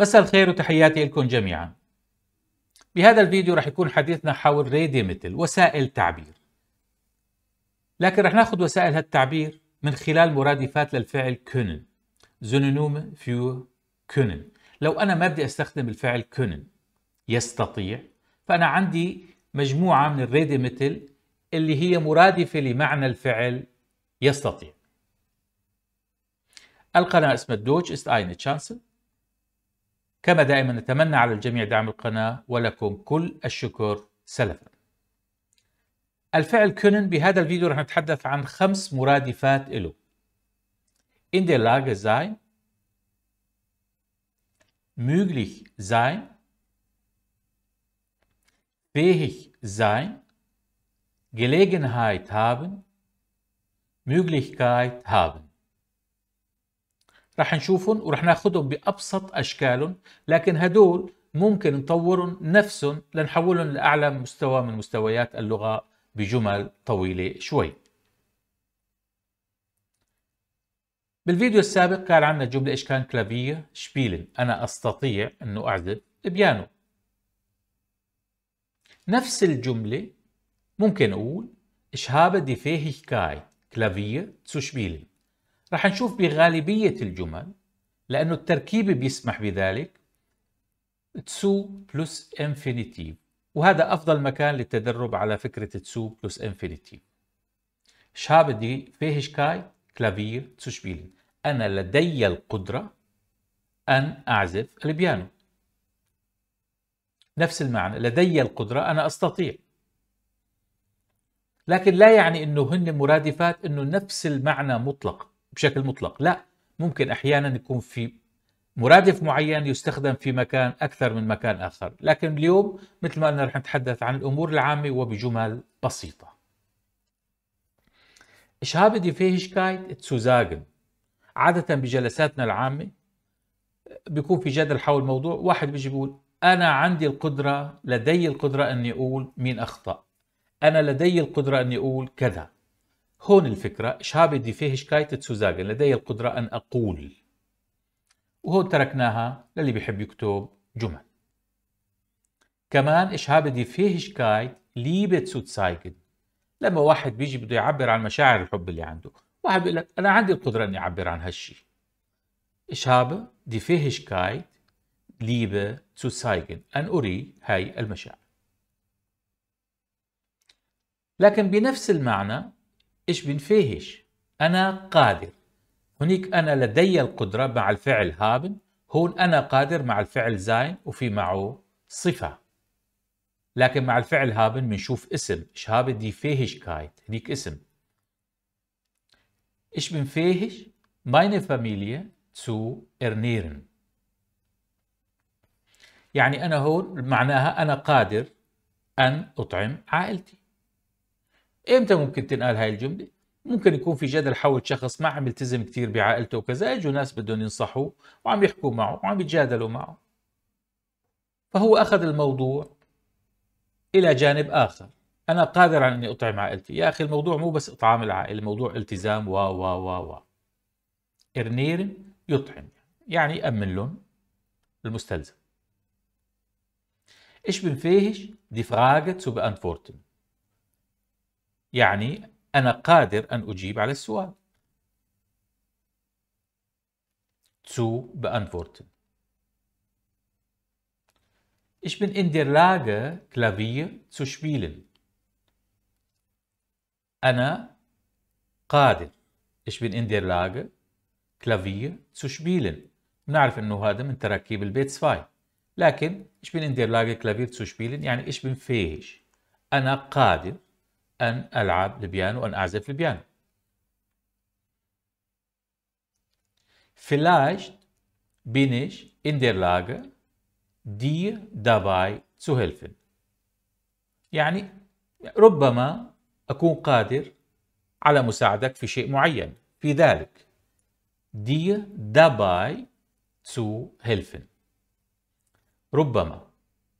مساء الخير وتحياتي لكم جميعا بهذا الفيديو رح يكون حديثنا حول ريدي مثل وسائل تعبير لكن رح ناخذ وسائل هالتعبير من خلال مرادفات للفعل كونن زنونوم فيو كونن لو أنا ما بدي أستخدم الفعل كونن يستطيع فأنا عندي مجموعة من الريدي مثل اللي هي مرادفة لمعنى الفعل يستطيع القناة اسمها دوتش است اين تشانسل كما دائما نتمنى على الجميع دعم القناة ولكم كل الشكر سلفا الفعل كونن بهذا الفيديو رح نتحدث عن خمس مرادفات له in der Lage sein möglich sein fähig sein Gelegenheit haben Möglichkeit haben رح نشوفهم ورح ناخدهم بأبسط أشكالهم لكن هدول ممكن نطورهم نفسهم لنحولهم لأعلى مستوى من مستويات اللغة بجمل طويلة شوي بالفيديو السابق كان عندنا جملة إيش كان كلافية شبيلن أنا أستطيع أنه أعزف بيانو نفس الجملة ممكن أقول Ich habe die Fähigkeit Klavier zu spielen راح نشوف بغالبية الجمل لأنه التركيب بيسمح بذلك تسو بلس انفينيتيف وهذا أفضل مكان للتدرب على فكرة تسو بلس انفينيتيف شاب دي فيهش كاي كلافير تسوشبيلين أنا لدي القدرة أن أعزف البيانو نفس المعنى لدي القدرة أنا أستطيع لكن لا يعني أنه هن مرادفات أنه نفس المعنى مطلقا بشكل مطلق لا ممكن أحيانا يكون في مرادف معين يستخدم في مكان أكثر من مكان آخر لكن اليوم مثل ما قلنا رح نتحدث عن الأمور العامة وبجمل بسيطة ايش habe die Fähigkeit عادة بجلساتنا العامة بيكون في جدل حول الموضوع واحد بيجي بيقول أنا عندي القدرة لدي القدرة أني أقول مين أخطأ أنا لدي القدرة أني أقول كذا هون الفكرة شابدي فيه شكاية تسوزاغن لدي القدرة أن أقول وهون تركناها للي بيحب يكتب جمل كمان إيش هابدي فيه شكاية ليبت سوتسايجن لما واحد بيجي بده يعبر عن مشاعر الحب اللي عنده واحد بيقول لك أنا عندي القدرة إني أعبر عن هالشي إيش هابه دي فيه شكاية ليبة سوتسايجن أن أري هاي المشاعر لكن بنفس المعنى إيش بنفيهش أنا قادر هنيك أنا لدي القدرة مع الفعل هابن هون أنا قادر مع الفعل زاين وفي معه صفة لكن مع الفعل هابن بنشوف اسم إيش هابن دي فيهش كايت هنيك اسم إيش بنفيهش ماينه فاميليا تو ارنيرن يعني أنا هون معناها أنا قادر أن أطعم عائلتي امتى ممكن تنقال هاي الجمله ممكن يكون في جدل حول شخص ما عم يلتزم كثير بعائلته وكذا اجوا ناس بدهم ينصحوه وعم يحكوا معه وعم يتجادلوا معه فهو اخذ الموضوع الى جانب اخر انا قادر على اني اطعم عائلتي يا اخي الموضوع مو بس اطعام العائله الموضوع التزام و و و و ارنير يطعم يعني يامن لهم المستلزم ايش بنفيهش؟ دي فراغت سو بانفورتن. يعني أنا قادر أن أجيب على السؤال zu beantworten. Ich bin in der Lage, Klavier zu spielen. أنا قادر. Ich bin in der Lage, Klavier zu spielen. بنعرف انه هذا من تراكيب البيت سفاي لكن ich bin in der Lage, Klavier zu spielen يعني ich bin fähig. أنا قادر أن ألعب البيانو أن أعزف البيانو Vielleicht bin ich in der Lage, dir dabei zu helfen. يعني ربما أكون قادر على مساعدك في شيء معين في ذلك dir dabei zu helfen ربما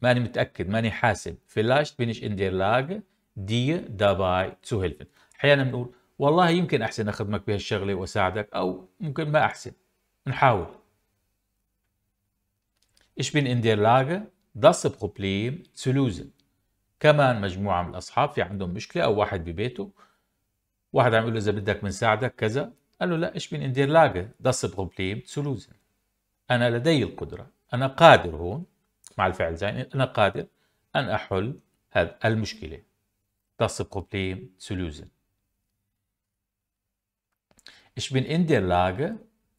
ماني متأكد ماني حاسب vielleicht bin ich in der Lage dir داباي تو هيلفن احيانا بنقول والله يمكن احسن اخدمك بهالشغله واساعدك او ممكن ما احسن نحاول ايش بين اندير لاغ داس بروبليم Problem كمان مجموعة من الأصحاب في عندهم مشكلة أو واحد ببيته واحد عم يقول له إذا بدك بنساعدك كذا قال له لا ايش بين اندير لاغ داس بروبليم Problem أنا لدي القدرة أنا قادر هون مع الفعل زين أنا قادر أن أحل هذه المشكلة das Problem zu lösen. Ich bin in der Lage,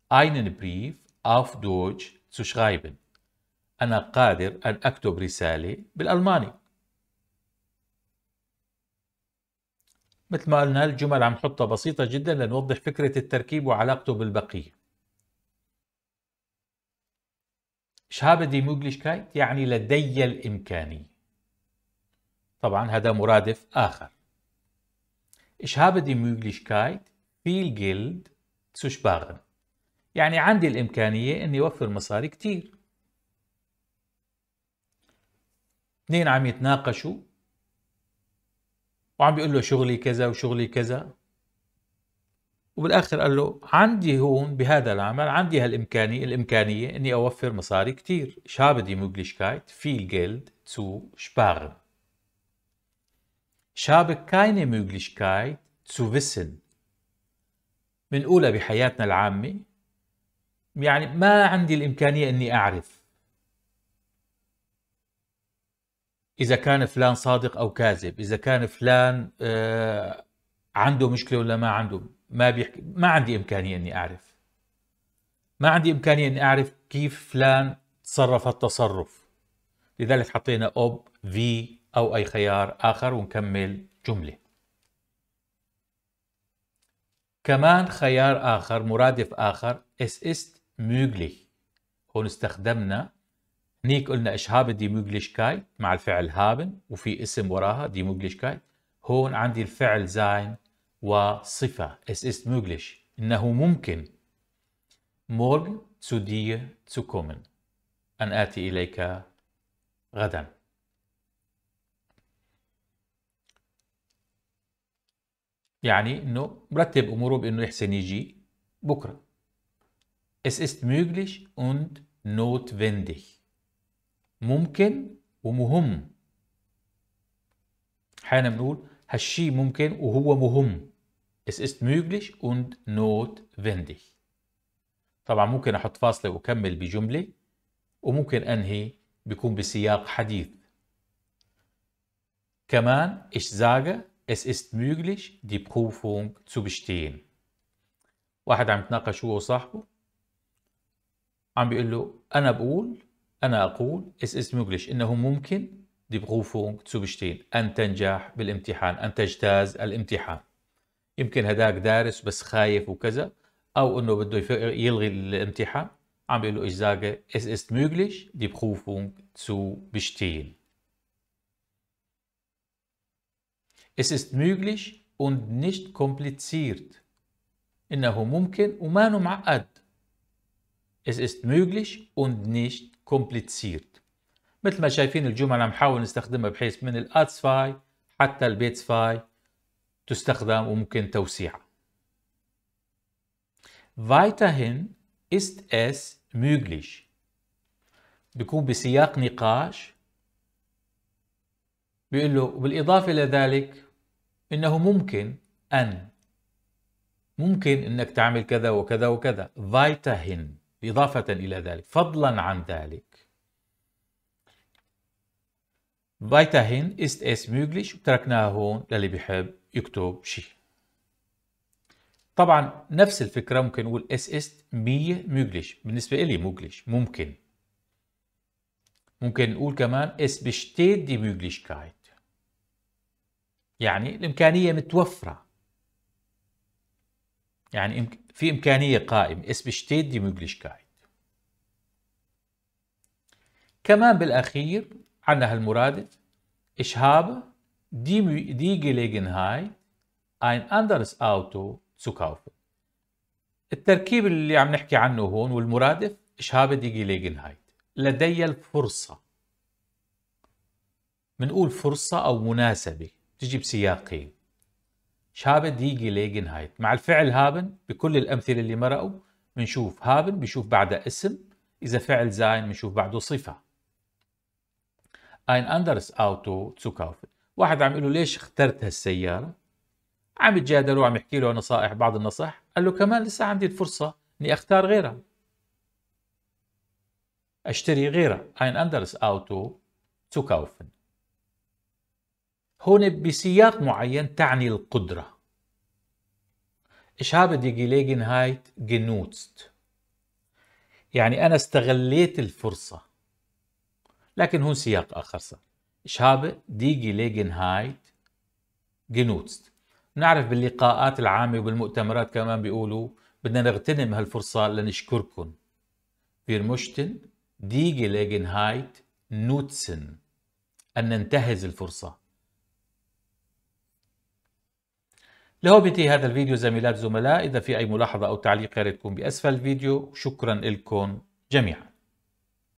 einen Brief auf Deutsch zu schreiben. أنا قادر أن أكتب رسالة بالألماني. مثل ما قلنا الجمل عم نحطها بسيطة جدا لنوضح فكرة التركيب وعلاقته بالبقية. Ich habe die Möglichkeit يعني لدي الإمكانية. طبعا هذا مرادف آخر إش habe die Möglichkeit viel Geld zu sparen يعني عندي الإمكانية أني أوفر مصاري كتير اثنين عم يتناقشوا وعم بيقول له شغلي كذا وشغلي كذا وبالاخر قال له عندي هون بهذا العمل عندي هالامكانيه الامكانيه اني اوفر مصاري كثير هاب دي موجليشكايت فيل جيلد تسو شباغن Ich habe keine Möglichkeit zu wissen. بنقولها بحياتنا العامة يعني ما عندي الإمكانية إني أعرف إذا كان فلان صادق أو كاذب إذا كان فلان آه عنده مشكلة ولا ما عنده ما بيحكي ما عندي إمكانية إني أعرف ما عندي إمكانية إني أعرف كيف فلان تصرف التصرف لذلك حطينا أوب في أو أي خيار آخر ونكمل جملة كمان خيار آخر مرادف آخر es ist möglich هون استخدمنا هنيك قلنا إيش هابن دي Möglichkeit مع الفعل هابن وفي اسم وراها دي Möglichkeit هون عندي الفعل زاين وصفة es ist möglich إنه ممكن morgen zu dir zu kommen أن آتي إليك غداً يعني انه مرتب اموره بانه يحسن يجي بكره Es ist möglich und notwendig. ممكن ومهم. احيانا بنقول هالشيء ممكن وهو مهم. Es ist möglich und notwendig. طبعا ممكن احط فاصله واكمل بجمله وممكن انهي بيكون بسياق حديث. كمان ich sage Es ist möglich, die Prüfung zu bestehen. واحد عم يتناقش هو وصاحبه عم بيقول له أنا بقول أنا أقول es ist möglich إنه ممكن die Prüfung zu bestehen أن تنجح بالامتحان أن تجتاز الامتحان يمكن هداك دارس بس خايف وكذا أو إنه بده يلغي الامتحان عم بيقول له إجزاجة es ist möglich die Prüfung zu bestehen Es ist möglich und nicht kompliziert. إنه ممكن وما معقد. Es ist möglich und nicht kompliziert. مثل ما شايفين الجمل عم حاول نستخدمها بحيث من الات فاي حتى البيتس فاي تستخدم وممكن توسيعها. Weiterhin ist es möglich. بيكون بسياق نقاش بيقول له بالإضافة إلى ذلك انه ممكن ان ممكن انك تعمل كذا وكذا وكذا فايتهن اضافه الى ذلك فضلا عن ذلك فايتهن است اس möglich وتركناها هون للي بيحب يكتب شيء طبعا نفس الفكره ممكن نقول اس است مية möglich بالنسبه لي möglich ممكن ممكن نقول كمان اس بشتيت دي möglichkeit يعني الإمكانية متوفرة يعني في إمكانية قائمة اس بشتيت دي مجلشكايت كمان بالأخير عندنا هالمرادف Ich هاب دي die هاي أين أندرس أوتو zu التركيب اللي عم نحكي عنه هون والمرادف Ich دي die هاي لدي الفرصة بنقول فرصة أو مناسبة تجي بسياقين شابة ديجي ليجن هايت مع الفعل هابن بكل الأمثلة اللي مرقوا بنشوف هابن بشوف بعدها اسم إذا فعل زاين بنشوف بعده صفة أين أندرس أوتو تسوكاوفن واحد عم يقول له ليش اخترت هالسيارة عم يتجادلوا وعم يحكي له نصائح بعض النصائح قال له كمان لسه عندي الفرصة إني أختار غيرها اشتري غيرها أين أندرس أوتو تسوكاوفن هون بسياق معين تعني القدرة ich دي جيليجن هايت جنوتست يعني أنا استغليت الفرصة لكن هون سياق آخر صار ich دي جيليجن هايت جنوتست نعرف باللقاءات العامة وبالمؤتمرات كمان بيقولوا بدنا نغتنم هالفرصة لنشكركم مشتن دي جيليجن هايت نوتسن أن ننتهز الفرصة لهو هذا الفيديو زميلات زملاء إذا في أي ملاحظة أو تعليق يا ريت تكون بأسفل الفيديو شكرا لكم جميعا